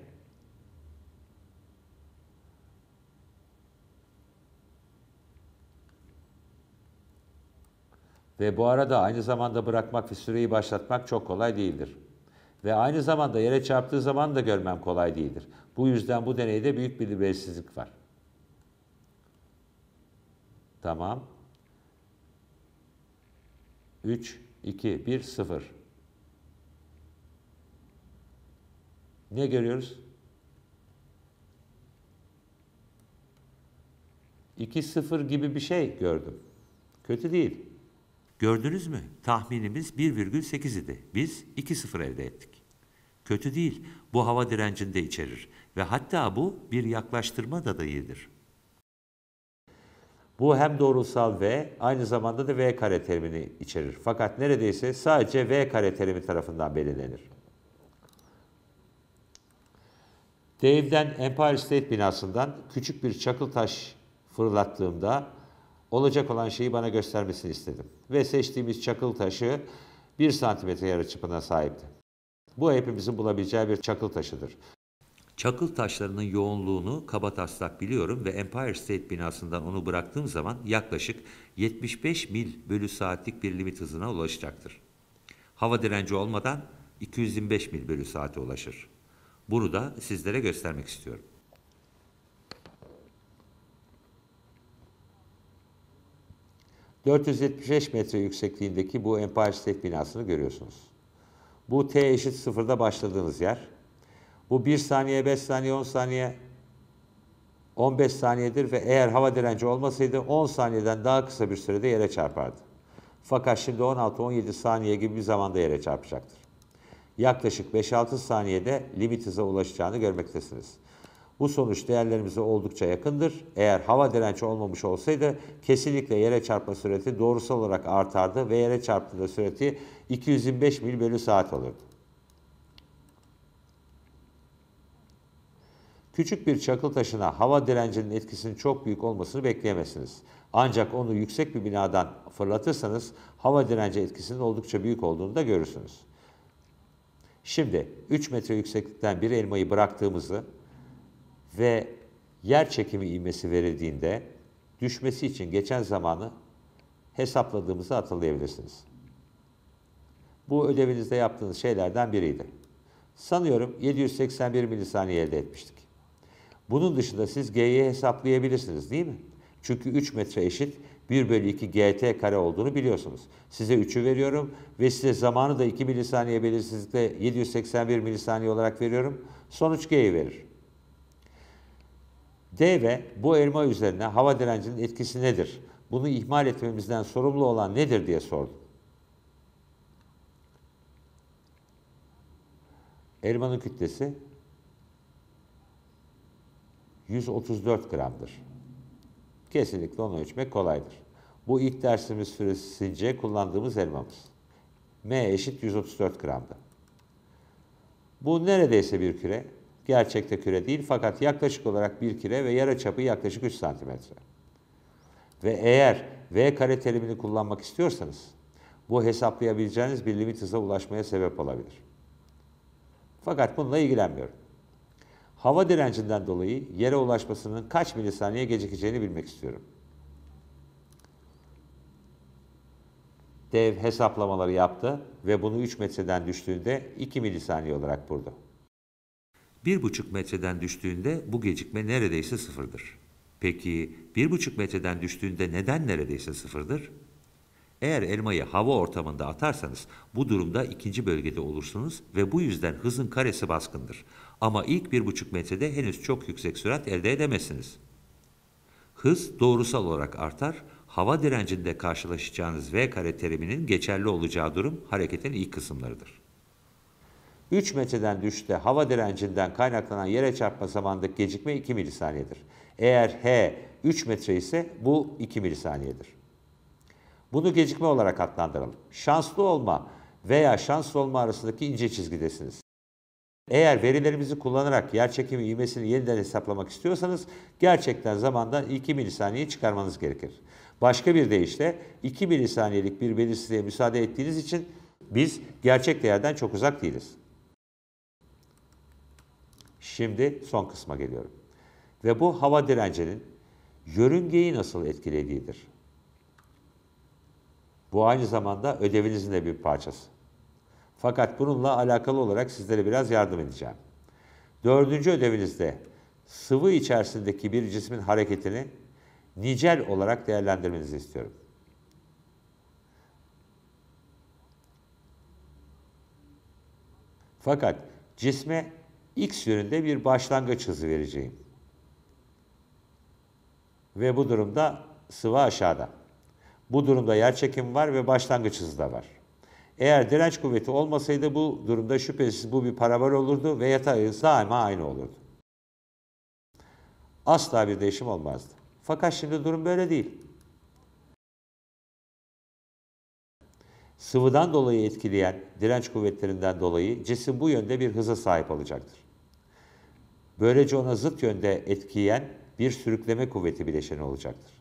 Ve bu arada aynı zamanda bırakmak ve süreyi başlatmak çok kolay değildir ve aynı zamanda yere çarptığı zaman da görmem kolay değildir. Bu yüzden bu deneyde büyük bir belirsizlik var. Tamam. 3, 2, 1, 0. Ne görüyoruz? 2-0 gibi bir şey gördüm. Kötü değil. Gördünüz mü? Tahminimiz 1,8 idi. Biz 2-0 elde ettik. Kötü değil, bu hava direncini de içerir ve hatta bu bir yaklaştırma da değildir. Bu hem doğrusal V aynı zamanda da V kare terimini içerir. Fakat neredeyse sadece V kare terimi tarafından belirlenir. Dave'den Empire State binasından küçük bir çakıl taş fırlattığımda olacak olan şeyi bana göstermesini istedim. Ve seçtiğimiz çakıl taşı 1 santimetre yarı çapına sahipti. Bu hepimizin bulabileceği bir çakıl taşıdır. Çakıl taşlarının yoğunluğunu kaba taslak biliyorum ve Empire State binasından onu bıraktığım zaman yaklaşık 75 mil bölü saatlik bir limit hızına ulaşacaktır. Hava direnci olmadan 225 mil bölü saate ulaşır. Bunu da sizlere göstermek istiyorum. ...475 metre yüksekliğindeki bu Empire State binasını görüyorsunuz. Bu t eşit sıfırda başladığınız yer. Bu 1 saniye, 5 saniye, 10 saniye, 15 saniyedir ve eğer hava direnci olmasaydı 10 saniyeden daha kısa bir sürede yere çarpardı. Fakat şimdi 16-17 saniye gibi bir zamanda yere çarpacaktır. Yaklaşık 5-6 saniyede limit limitize ulaşacağını görmektesiniz. Bu sonuç değerlerimize oldukça yakındır. Eğer hava direnci olmamış olsaydı kesinlikle yere çarpma sürati doğrusal olarak artardı ve yere çarptığında sürati 225 mil bölü saat olurdu. Küçük bir çakıl taşına hava direncinin etkisinin çok büyük olmasını bekleyemezsiniz. Ancak onu yüksek bir binadan fırlatırsanız hava direnci etkisinin oldukça büyük olduğunu da görürsünüz. Şimdi 3 metre yükseklikten bir elmayı bıraktığımızı ve yer çekimi ivmesi verildiğinde düşmesi için geçen zamanı hesapladığımızı hatırlayabilirsiniz. Bu ödevinizde yaptığınız şeylerden biriydi. Sanıyorum 781 milisaniye elde etmiştik. Bunun dışında siz G'yi hesaplayabilirsiniz değil mi? Çünkü 3 metre eşit 1 bölü 2 GT kare olduğunu biliyorsunuz. Size 3'ü veriyorum ve size zamanı da 2 milisaniye belirsizlikle 781 milisaniye olarak veriyorum. Sonuç G'yi verir. D ve bu elma üzerine hava direncinin etkisi nedir? Bunu ihmal etmemizden sorumlu olan nedir diye sordum. Elmanın kütlesi 134 gramdır. Kesinlikle onu ölçmek kolaydır. Bu ilk dersimiz süresince kullandığımız elmamız. M eşit 134 gramdı. Bu neredeyse bir küre. Gerçekte küre değil fakat yaklaşık olarak bir kire ve yara çapı yaklaşık 3 santimetre. Ve eğer V kare terimini kullanmak istiyorsanız bu hesaplayabileceğiniz bir limit hıza ulaşmaya sebep olabilir. Fakat bununla ilgilenmiyorum. Hava direncinden dolayı yere ulaşmasının kaç milisaniye gecikeceğini bilmek istiyorum. Dev hesaplamaları yaptı ve bunu 3 metreden düştüğünde 2 milisaniye olarak buldu. Bir buçuk metreden düştüğünde bu gecikme neredeyse sıfırdır. Peki bir buçuk metreden düştüğünde neden neredeyse sıfırdır? Eğer elmayı hava ortamında atarsanız bu durumda ikinci bölgede olursunuz ve bu yüzden hızın karesi baskındır. Ama ilk bir buçuk metrede henüz çok yüksek sürat elde edemezsiniz. Hız doğrusal olarak artar, hava direncinde karşılaşacağınız V kare teriminin geçerli olacağı durum hareketin ilk kısımlarıdır. 3 metreden düşte hava direncinden kaynaklanan yere çarpma zamandaki gecikme 2 milisaniyedir. Eğer H 3 metre ise bu 2 milisaniyedir. Bunu gecikme olarak adlandıralım. Şanslı olma veya şanslı olma arasındaki ince çizgidesiniz. Eğer verilerimizi kullanarak yer çekimi ivmesini yeniden hesaplamak istiyorsanız gerçekten zamandan 2 milisaniye çıkarmanız gerekir. Başka bir deyişle 2 milisaniyelik bir belirsizliğe müsaade ettiğiniz için biz gerçek değerden çok uzak değiliz. Şimdi son kısma geliyorum. Ve bu hava direncinin yörüngeyi nasıl etkilediğidir. Bu aynı zamanda ödevinizin de bir parçası. Fakat bununla alakalı olarak sizlere biraz yardım edeceğim. Dördüncü ödevinizde sıvı içerisindeki bir cismin hareketini nicel olarak değerlendirmenizi istiyorum. Fakat cisme x yönünde bir başlangıç hızı vereceğim. Ve bu durumda sıvı aşağıda. Bu durumda yer çekimi var ve başlangıç hızı da var. Eğer direnç kuvveti olmasaydı bu durumda şüphesiz bu bir parabol olurdu ve yatay hız daima aynı olurdu. Asla bir değişim olmazdı. Fakat şimdi durum böyle değil. Sıvıdan dolayı etkileyen direnç kuvvetlerinden dolayı cisim bu yönde bir hıza sahip olacaktır. Böylece ona zıt yönde etkiyen bir sürükleme kuvveti bileşeni olacaktır.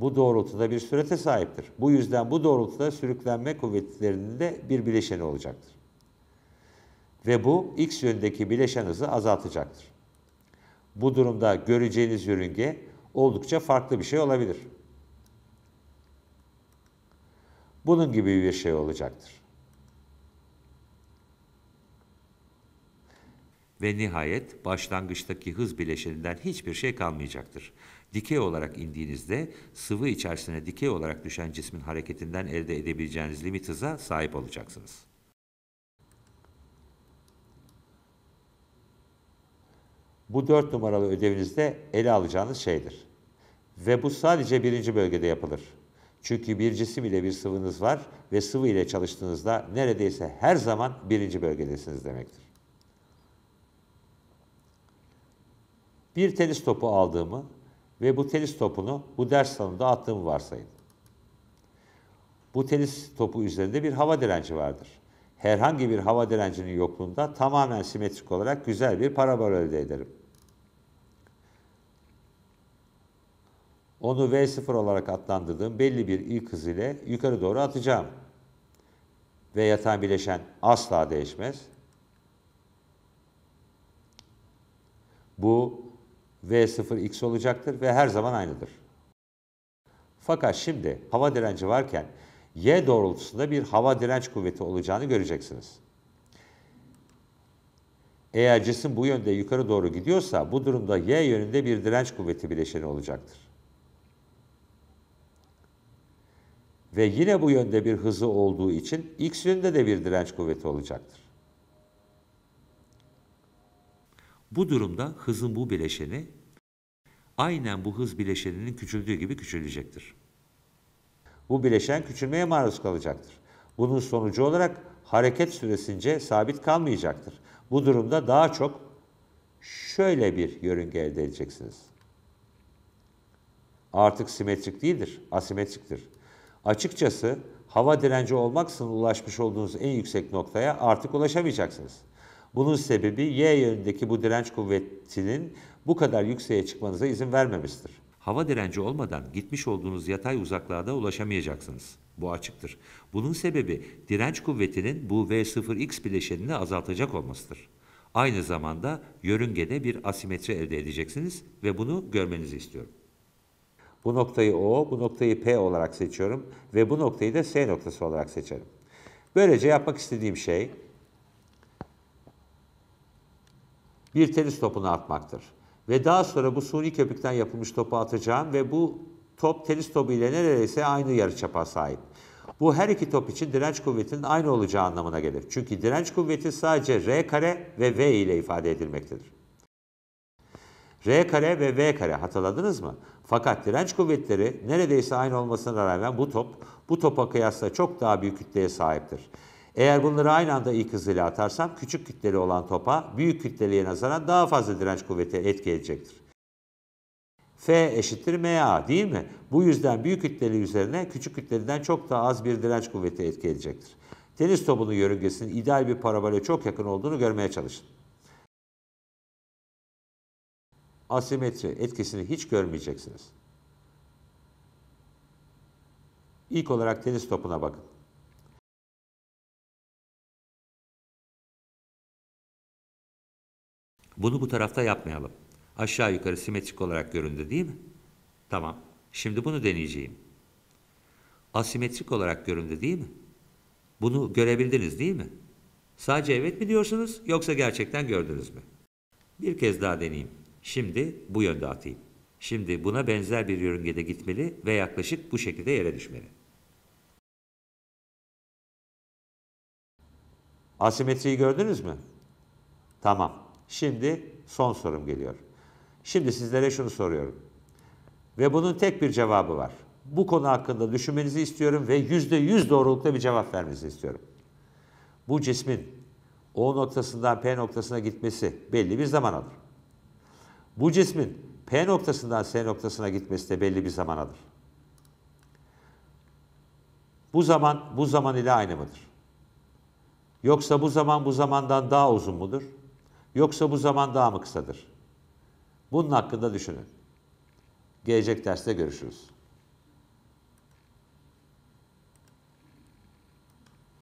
Bu doğrultuda bir sürete sahiptir. Bu yüzden bu doğrultuda sürüklenme kuvvetlerinin de bir bileşeni olacaktır. Ve bu x yöndeki bileşen hızı azaltacaktır. Bu durumda göreceğiniz yörünge oldukça farklı bir şey olabilir. Bunun gibi bir şey olacaktır. ve nihayet başlangıçtaki hız bileşeninden hiçbir şey kalmayacaktır. Dikey olarak indiğinizde sıvı içerisine dikey olarak düşen cismin hareketinden elde edebileceğiniz limit hıza sahip olacaksınız. Bu dört numaralı ödevinizde ele alacağınız şeydir. Ve bu sadece birinci bölgede yapılır. Çünkü bir cisim ile bir sıvınız var ve sıvı ile çalıştığınızda neredeyse her zaman birinci bölgedesiniz demektir. bir tenis topu aldığımı ve bu tenis topunu bu ders salonunda attığımı varsayın. Bu tenis topu üzerinde bir hava direnci vardır. Herhangi bir hava direncinin yokluğunda tamamen simetrik olarak güzel bir parabol elde ederim. Onu V0 olarak adlandırdığım belli bir ilk hız ile yukarı doğru atacağım. Ve yatan bileşen asla değişmez. Bu V0 X olacaktır ve her zaman aynıdır. Fakat şimdi hava direnci varken Y doğrultusunda bir hava direnç kuvveti olacağını göreceksiniz. Eğer cisim bu yönde yukarı doğru gidiyorsa bu durumda Y yönünde bir direnç kuvveti bileşeni olacaktır. Ve yine bu yönde bir hızı olduğu için X yönünde de bir direnç kuvveti olacaktır. Bu durumda hızın bu bileşeni aynen bu hız bileşeninin küçüldüğü gibi küçülecektir. Bu bileşen küçülmeye maruz kalacaktır. Bunun sonucu olarak hareket süresince sabit kalmayacaktır. Bu durumda daha çok şöyle bir yörünge elde edeceksiniz. Artık simetrik değildir, asimetriktir. Açıkçası hava direnci olmaksızın ulaşmış olduğunuz en yüksek noktaya artık ulaşamayacaksınız. Bunun sebebi Y yönündeki bu direnç kuvvetinin bu kadar yükseğe çıkmanıza izin vermemesidir. Hava direnci olmadan gitmiş olduğunuz yatay uzaklığa da ulaşamayacaksınız. Bu açıktır. Bunun sebebi direnç kuvvetinin bu V0X bileşenini azaltacak olmasıdır. Aynı zamanda yörüngede bir asimetri elde edeceksiniz ve bunu görmenizi istiyorum. Bu noktayı O, bu noktayı P olarak seçiyorum ve bu noktayı da S noktası olarak seçerim. Böylece yapmak istediğim şey bir tenis topunu atmaktır. Ve daha sonra bu suni köpükten yapılmış topu atacağım ve bu top tenis topu ile neredeyse aynı yarıçapa sahip. Bu her iki top için direnç kuvvetinin aynı olacağı anlamına gelir. Çünkü direnç kuvveti sadece R kare ve V ile ifade edilmektedir. R kare ve V kare hatırladınız mı? Fakat direnç kuvvetleri neredeyse aynı olmasına rağmen bu top, bu topa kıyasla çok daha büyük kütleye sahiptir. Eğer bunları aynı anda ilk hızıyla atarsam küçük kütleli olan topa büyük kütleliye nazaran daha fazla direnç kuvveti etki edecektir. F eşittir MA değil mi? Bu yüzden büyük kütleli üzerine küçük kütleliden çok daha az bir direnç kuvveti etki edecektir. Tenis topunun yörüngesinin ideal bir parabole çok yakın olduğunu görmeye çalışın. Asimetri etkisini hiç görmeyeceksiniz. İlk olarak tenis topuna bakın. Bunu bu tarafta yapmayalım. Aşağı yukarı simetrik olarak göründü değil mi? Tamam. Şimdi bunu deneyeceğim. Asimetrik olarak göründü değil mi? Bunu görebildiniz değil mi? Sadece evet mi diyorsunuz yoksa gerçekten gördünüz mü? Bir kez daha deneyeyim. Şimdi bu yönde atayım. Şimdi buna benzer bir yörüngede gitmeli ve yaklaşık bu şekilde yere düşmeli. Asimetriyi gördünüz mü? Tamam. Şimdi son sorum geliyor. Şimdi sizlere şunu soruyorum. Ve bunun tek bir cevabı var. Bu konu hakkında düşünmenizi istiyorum ve yüzde yüz doğrulukta bir cevap vermenizi istiyorum. Bu cismin O noktasından P noktasına gitmesi belli bir zaman alır. Bu cismin P noktasından S noktasına gitmesi de belli bir zaman alır. Bu zaman bu zaman ile aynı mıdır? Yoksa bu zaman bu zamandan daha uzun mudur? Yoksa bu zaman daha mı kısadır? Bunun hakkında düşünün. Gelecek derste görüşürüz.